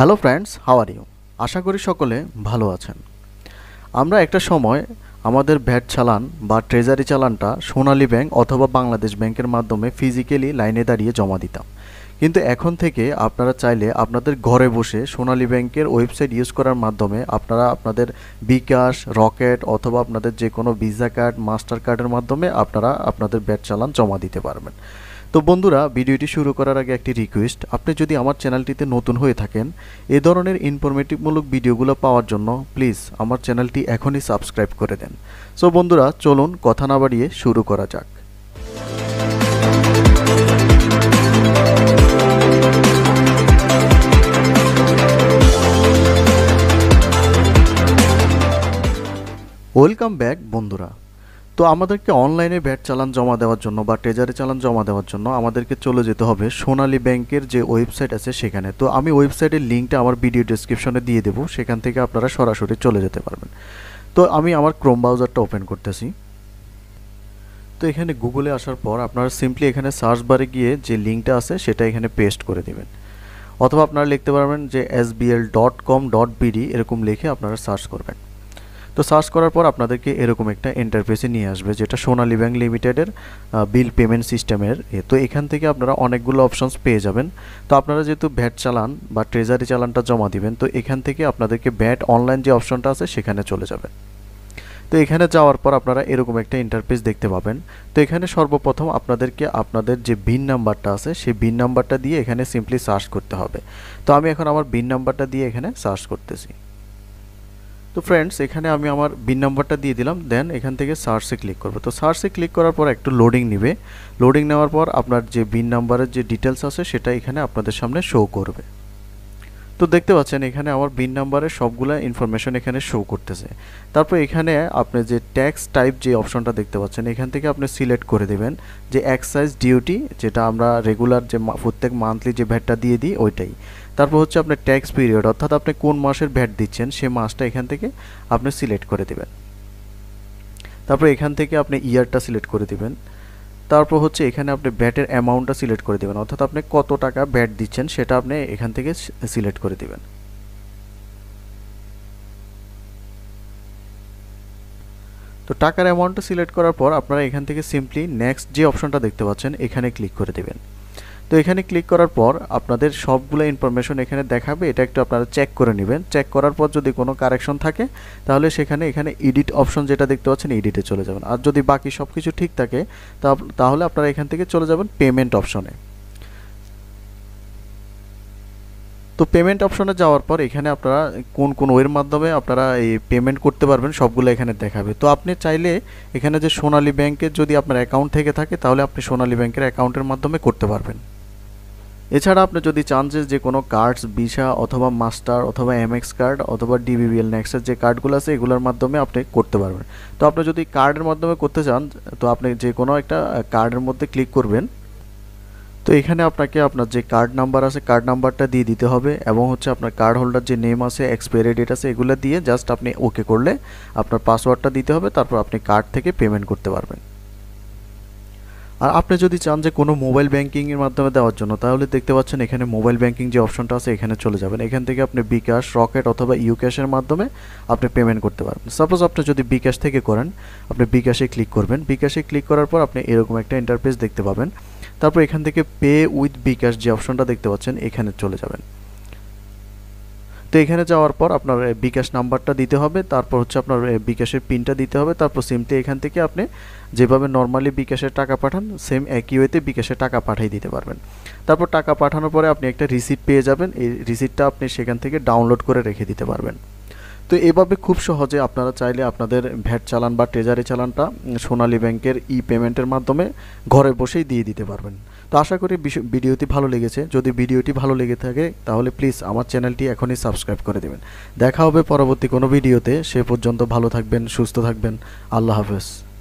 hello friends how are you আশা করি সকলে ভালো আছেন আমরা একটা সময় আমাদের ভ্যাট চালান বা ট্রেজারি চালানটা সোনালী ব্যাংক অথবা বাংলাদেশ ব্যাংকের মাধ্যমে ফিজিক্যালি লাইনে দাঁড়িয়ে জমা দিতাম কিন্তু এখন থেকে আপনারা চাইলে আপনাদের ঘরে বসে সোনালী ব্যাংকের ওয়েবসাইট ইউজ করার মাধ্যমে আপনারা আপনাদের বিকাশ রকেট অথবা আপনাদের যে কোনো ভিসা কার্ড মাস্টার কার্ডের মাধ্যমে আপনারা আপনাদের ব্যাট চালান জমা দিতে পারবেন তো বন্ধুরা ভিডিওটি শুরু করার আগে একটি রিকোয়েস্ট আপনি যদি আমার চ্যানেলটিতে নতুন হয়ে থাকেন এ ধরনের ইনফরমেটিভমূলক ভিডিওগুলো পাওয়ার জন্য প্লিজ আমার চ্যানেলটি এখনই সাবস্ক্রাইব করে দেন সো বন্ধুরা চলুন কথা না বাড়িয়ে শুরু করা যাক ওয়েলকাম ব্যাক বন্ধুরা তো আমাদেরকে অনলাইনে ব্যাট চালান জমা দেওয়ার জন্য বা ট্রেজারি চালান জমা দেওয়ার জন্য আমাদেরকে চলে যেতে হবে সোনালী ব্যাংকের যে ওয়েবসাইট আছে সেখানে তো আমি ওয়েবসাইটের লিঙ্কটা আমার ভিডিও ডিসক্রিপশনে দিয়ে দেবো সেখান থেকে আপনারা সরাসরি চলে যেতে পারবেন তো আমি আমার ক্রোম ব্রাউজারটা ওপেন করতেছি তো এখানে গুগলে আসার পর আপনারা সিম্পলি এখানে সার্চ বারে গিয়ে যে লিঙ্কটা আছে সেটা এখানে পেস্ট করে দেবেন অথবা আপনারা লিখতে পারবেন যে S dot com dot BD এরকম লিখে আপনারা সার্চ করবেন তো সার্চ করার পর আপনাদেরকে এরকম একটা ইন্টারফেসে নিয়ে আসবে যেটা সোনালী ব্যাংক লিমিটেডের বিল পেমেন্ট সিস্টেমের তো এখান থেকে আপনারা অনেকগুলো অপশানস পেয়ে যাবেন তো আপনারা যেহেতু ভ্যাট চালান বা ট্রেজারি চালানটা জমা দিবেন তো এখান থেকে আপনাদেরকে ভ্যাট অনলাইন যে অপশনটা আছে সেখানে চলে যাবেন তো এখানে যাওয়ার পর আপনারা এরকম একটা ইন্টারফেস দেখতে পাবেন তো এখানে সর্বপ্রথম আপনাদেরকে আপনাদের যে বিন নাম্বারটা আছে সেই বিন নাম্বারটা দিয়ে এখানে সিম্পলি সার্চ করতে হবে তো আমি এখন আমার বিন নাম্বারটা দিয়ে এখানে সার্চ করতেছি তো ফ্রেন্ডস এখানে আমি আমার বিন নাম্বারটা দিয়ে দিলাম দেন এখান থেকে সার্চে ক্লিক করবে তো সার্চে ক্লিক করার পর একটু লোডিং নেবে লোডিং নেওয়ার পর আপনার যে বিন নাম্বারের যে ডিটেলস আছে সেটা এখানে আপনাদের সামনে শো করবে তো দেখতে পাচ্ছেন এখানে আমার বিন নাম্বারের সবগুলো ইনফরমেশন এখানে শো করতেছে তারপর এখানে আপনি যে ট্যাক্স টাইপ যে অপশনটা দেখতে পাচ্ছেন এখান থেকে আপনি সিলেক্ট করে দেবেন যে এক্সাইজ ডিউটি যেটা আমরা রেগুলার যে প্রত্যেক মান্থলি যে ভ্যাটটা দিয়ে দিই ওইটাই তারপর হচ্ছে আপনার ট্যাক্স পিরিয়ড অর্থাৎ আপনি কোন মাসের ভ্যাট দিচ্ছেন সে মাসটা এখান থেকে আপনি সিলেক্ট করে দেবেন তারপর এখান থেকে আপনি ইয়ারটা সিলেক্ট করে দেবেন তারপর হচ্ছে এখানে আপনি ব্যাটের অ্যামাউন্টটা সিলেক্ট করে দেবেন অর্থাৎ আপনি কত টাকা ব্যাট দিচ্ছেন সেটা আপনি এখান থেকে সিলেক্ট করে দেবেন তো টাকার অ্যামাউন্টটা সিলেক্ট করার পর আপনারা এখান থেকে সিম্পলি নেক্সট যে অপশনটা দেখতে পাচ্ছেন এখানে ক্লিক করে দেবেন তো এখানে ক্লিক করার পর আপনাদের সবগুলো ইনফরমেশন এখানে দেখাবে এটা একটু আপনারা চেক করে নেবেন চেক করার পর যদি কোনো কারেকশন থাকে তাহলে সেখানে এখানে এডিট অপশন যেটা দেখতে পাচ্ছেন এডিটে চলে যাবেন আর যদি বাকি সব কিছু ঠিক থাকে তাহলে আপনারা এখান থেকে চলে যাবেন পেমেন্ট অপশনে তো পেমেন্ট অপশনে যাওয়ার পর এখানে আপনারা কোন কোন ওয়ের মাধ্যমে আপনারা এই পেমেন্ট করতে পারবেন সবগুলো এখানে দেখাবে তো আপনি চাইলে এখানে যে সোনালী ব্যাংকের যদি আপনার অ্যাকাউন্ট থেকে থাকে তাহলে আপনি সোনালী ব্যাংকের অ্যাকাউন্টের মাধ্যমে করতে পারবেন এছাড়া আপনি যদি চান যে যে কোনো কার্ডস ভিসা অথবা মাস্টার অথবা এমএক্স কার্ড অথবা ডিবিবিএল নেক্সের যে কার্ডগুলো আছে এগুলোর মাধ্যমে আপনি করতে পারবেন তো আপনি যদি কার্ডের মাধ্যমে করতে চান তো আপনি যে কোনো একটা কার্ডের মধ্যে ক্লিক করবেন তো এখানে আপনাকে আপনার যে কার্ড নাম্বার আছে কার্ড নাম্বারটা দিয়ে দিতে হবে এবং হচ্ছে আপনার কার্ড হোল্ডার যে নেম আছে এক্সপায়ারি ডেট আছে এগুলো দিয়ে জাস্ট আপনি ওকে করলে আপনার পাসওয়ার্ডটা দিতে হবে তারপর আপনি কার্ড থেকে পেমেন্ট করতে পারবেন আর আপনি যদি চান যে কোনো মোবাইল ব্যাঙ্কিংয়ের মাধ্যমে দেওয়ার জন্য তাহলে দেখতে পাচ্ছেন এখানে মোবাইল ব্যাঙ্কিং যে অপশনটা আছে এখানে চলে যাবেন এখান থেকে আপনি বিকাশ রকেট অথবা ইউক্যাশের মাধ্যমে আপনি পেমেন্ট করতে পারবেন সাপোজ আপনি যদি বিকাশ থেকে করেন আপনি বিকাশে ক্লিক করবেন বিকাশে ক্লিক করার পর আপনি এরকম একটা ইন্টারফেস দেখতে পাবেন তারপর এখান থেকে পে উইথ বিকাশ যে অপশনটা দেখতে পাচ্ছেন এখানে চলে যাবেন তো এখানে যাওয়ার পর আপনার বিকাশ নাম্বারটা দিতে হবে তারপর হচ্ছে আপনার বিকাশের পিনটা দিতে হবে তারপর সিমটি এখান থেকে আপনি যেভাবে নর্মালি বিকাশের টাকা পাঠান সেম একই ওয়েতে বিকাশে টাকা পাঠিয়ে দিতে পারবেন তারপর টাকা পাঠানোর পরে আপনি একটা রিসিপ্ট পেয়ে যাবেন এই রিসিপ্টটা আপনি সেখান থেকে ডাউনলোড করে রেখে দিতে পারবেন তো এভাবে খুব সহজে আপনারা চাইলে আপনাদের ভ্যাট চালান বা ট্রেজারি চালানটা সোনালী ব্যাংকের ই পেমেন্টের মাধ্যমে ঘরে বসেই দিয়ে দিতে পারবেন তো আশা করি ভিডিওটি ভালো লেগেছে যদি ভিডিওটি ভালো লেগে থাকে তাহলে প্লিজ আমার চ্যানেলটি এখনই সাবস্ক্রাইব করে দেবেন দেখা হবে পরবর্তী কোনো ভিডিওতে সে পর্যন্ত ভালো থাকবেন সুস্থ থাকবেন আল্লাহ হাফেজ